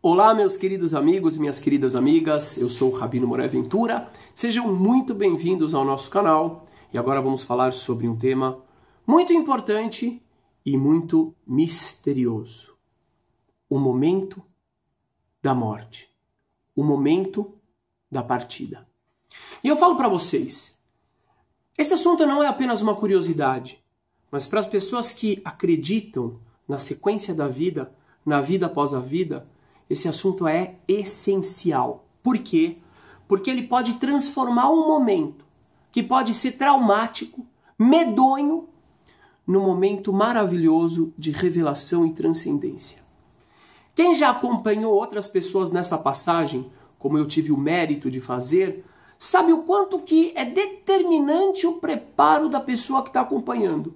Olá, meus queridos amigos e minhas queridas amigas, eu sou o Rabino Moré Ventura. Sejam muito bem-vindos ao nosso canal e agora vamos falar sobre um tema muito importante e muito misterioso: o momento da morte, o momento da partida. E eu falo para vocês, esse assunto não é apenas uma curiosidade, mas para as pessoas que acreditam na sequência da vida, na vida após a vida, esse assunto é essencial. Por quê? Porque ele pode transformar um momento que pode ser traumático, medonho, num momento maravilhoso de revelação e transcendência. Quem já acompanhou outras pessoas nessa passagem, como eu tive o mérito de fazer, sabe o quanto que é determinante o preparo da pessoa que está acompanhando.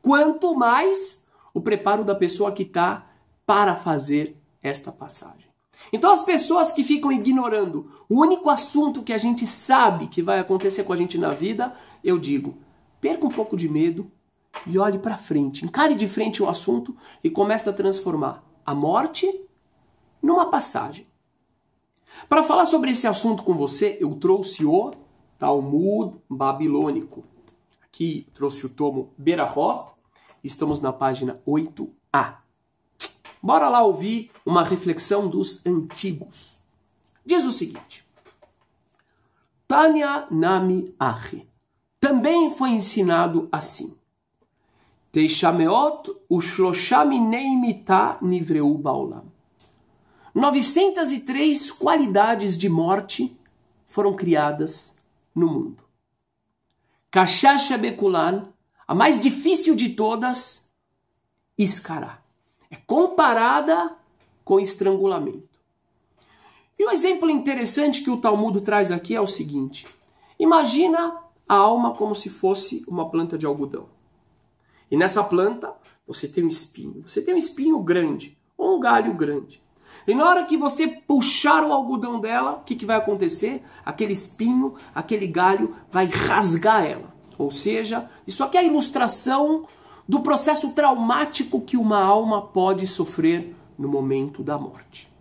Quanto mais o preparo da pessoa que está para fazer esta passagem. Então, as pessoas que ficam ignorando o único assunto que a gente sabe que vai acontecer com a gente na vida, eu digo: perca um pouco de medo e olhe para frente, encare de frente o assunto e comece a transformar a morte numa passagem. Para falar sobre esse assunto com você, eu trouxe o Talmud Babilônico. Aqui trouxe o tomo Berahot, estamos na página 8a. Bora lá ouvir uma reflexão dos antigos. Diz o seguinte: Tania Nami Ahi também foi ensinado assim. Teishameot Ushloshamineimita Nivreu Baolam. 903 qualidades de morte foram criadas no mundo. Kashasha Bekulan, a mais difícil de todas, Iskará. É comparada com estrangulamento. E um exemplo interessante que o Talmud traz aqui é o seguinte: imagina a alma como se fosse uma planta de algodão. E nessa planta você tem um espinho. Você tem um espinho grande ou um galho grande. E na hora que você puxar o algodão dela, o que, que vai acontecer? Aquele espinho, aquele galho vai rasgar ela. Ou seja, isso aqui é a ilustração do processo traumático que uma alma pode sofrer no momento da morte.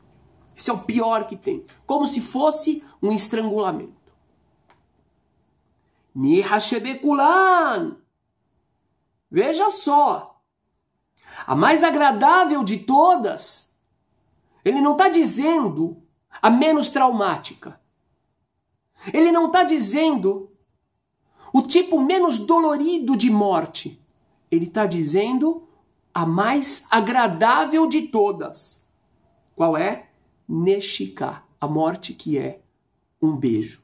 Esse é o pior que tem, como se fosse um estrangulamento. Nihashebekulan! Veja só, a mais agradável de todas, ele não está dizendo a menos traumática. Ele não está dizendo o tipo menos dolorido de morte. Ele está dizendo a mais agradável de todas. Qual é? Neshika, a morte que é um beijo.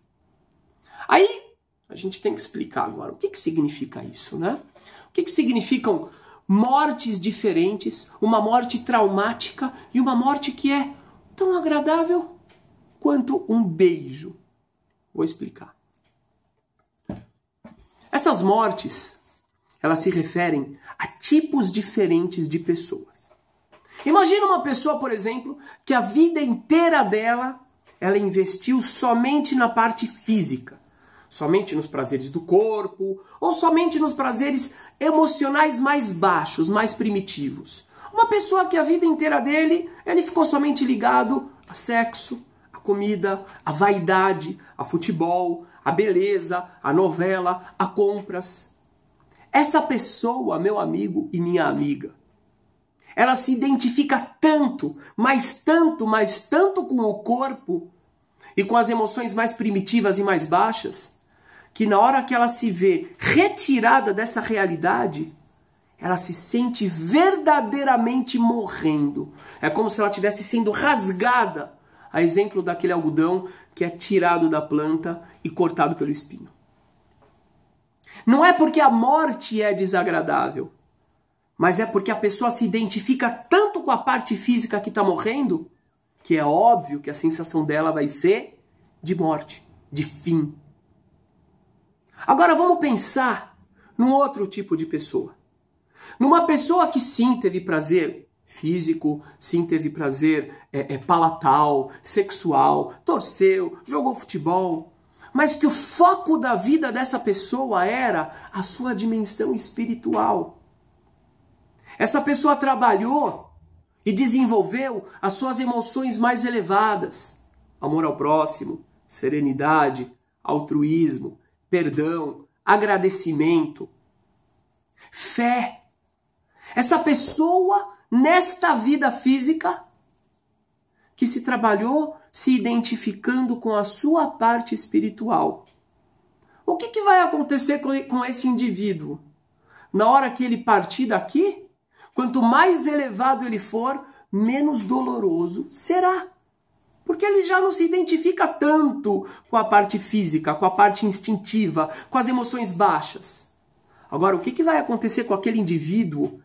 Aí a gente tem que explicar agora o que, que significa isso, né? O que, que significam mortes diferentes, uma morte traumática e uma morte que é tão agradável quanto um beijo? Vou explicar. Essas mortes elas se referem a tipos diferentes de pessoas. Imagina uma pessoa, por exemplo, que a vida inteira dela ela investiu somente na parte física, somente nos prazeres do corpo, ou somente nos prazeres emocionais mais baixos, mais primitivos. Uma pessoa que a vida inteira dele, ele ficou somente ligado a sexo, a comida, a vaidade, a futebol, a beleza, a novela, a compras. Essa pessoa, meu amigo e minha amiga, ela se identifica tanto, mais tanto, mais tanto com o corpo e com as emoções mais primitivas e mais baixas, que na hora que ela se vê retirada dessa realidade, ela se sente verdadeiramente morrendo. É como se ela estivesse sendo rasgada, a exemplo daquele algodão que é tirado da planta e cortado pelo espinho. Não é porque a morte é desagradável, mas é porque a pessoa se identifica tanto com a parte física que está morrendo, que é óbvio que a sensação dela vai ser de morte, de fim. Agora vamos pensar num outro tipo de pessoa. Numa pessoa que sim teve prazer físico, sim teve prazer é, é, palatal, sexual, torceu, jogou futebol, mas que o foco da vida dessa pessoa era a sua dimensão espiritual. Essa pessoa trabalhou e desenvolveu as suas emoções mais elevadas: amor ao próximo, serenidade, altruísmo, perdão, agradecimento, fé. Essa pessoa, nesta vida física, que se trabalhou se identificando com a sua parte espiritual. O que, que vai acontecer com esse indivíduo? Na hora que ele partir daqui, quanto mais elevado ele for, menos doloroso será. Porque ele já não se identifica tanto com a parte física, com a parte instintiva, com as emoções baixas. Agora, o que, que vai acontecer com aquele indivíduo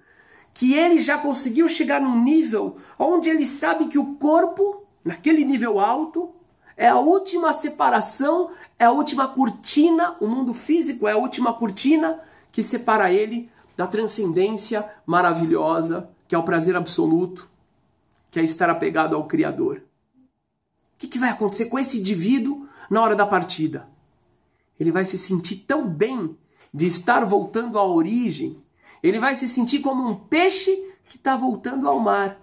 que ele já conseguiu chegar num nível onde ele sabe que o corpo, naquele nível alto, é a última separação, é a última cortina, o mundo físico é a última cortina que separa ele da transcendência maravilhosa, que é o prazer absoluto, que é estar apegado ao Criador. O que, que vai acontecer com esse indivíduo na hora da partida? Ele vai se sentir tão bem de estar voltando à origem ele vai se sentir como um peixe que está voltando ao mar.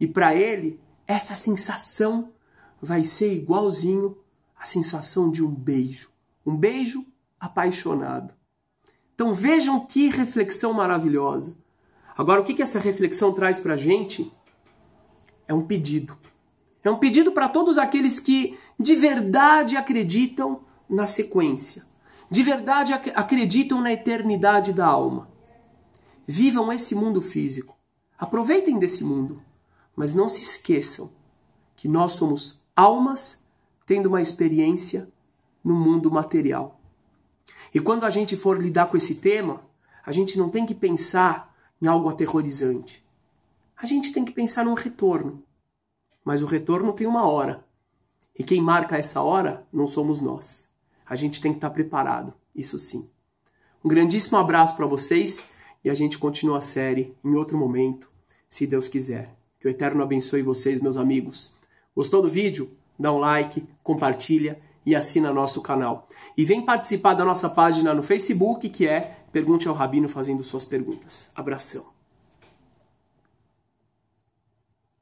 E para ele, essa sensação vai ser igualzinho à sensação de um beijo. Um beijo apaixonado. Então vejam que reflexão maravilhosa. Agora, o que, que essa reflexão traz para a gente? É um pedido. É um pedido para todos aqueles que de verdade acreditam na sequência, de verdade ac acreditam na eternidade da alma. Vivam esse mundo físico. Aproveitem desse mundo. Mas não se esqueçam que nós somos almas tendo uma experiência no mundo material. E quando a gente for lidar com esse tema, a gente não tem que pensar em algo aterrorizante. A gente tem que pensar num retorno. Mas o retorno tem uma hora. E quem marca essa hora não somos nós. A gente tem que estar preparado, isso sim. Um grandíssimo abraço para vocês e a gente continua a série em outro momento, se Deus quiser. Que o Eterno abençoe vocês, meus amigos. Gostou do vídeo? Dá um like, compartilha e assina nosso canal. E vem participar da nossa página no Facebook, que é Pergunte ao Rabino fazendo suas perguntas. Abração.